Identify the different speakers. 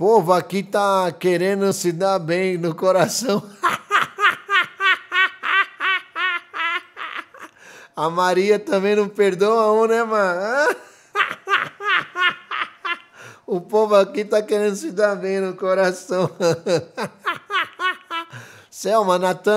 Speaker 1: povo aqui tá
Speaker 2: querendo se dar bem no coração. A Maria também não perdoa um, né, mano? O povo aqui tá querendo se dar bem no coração. Selma, Natan.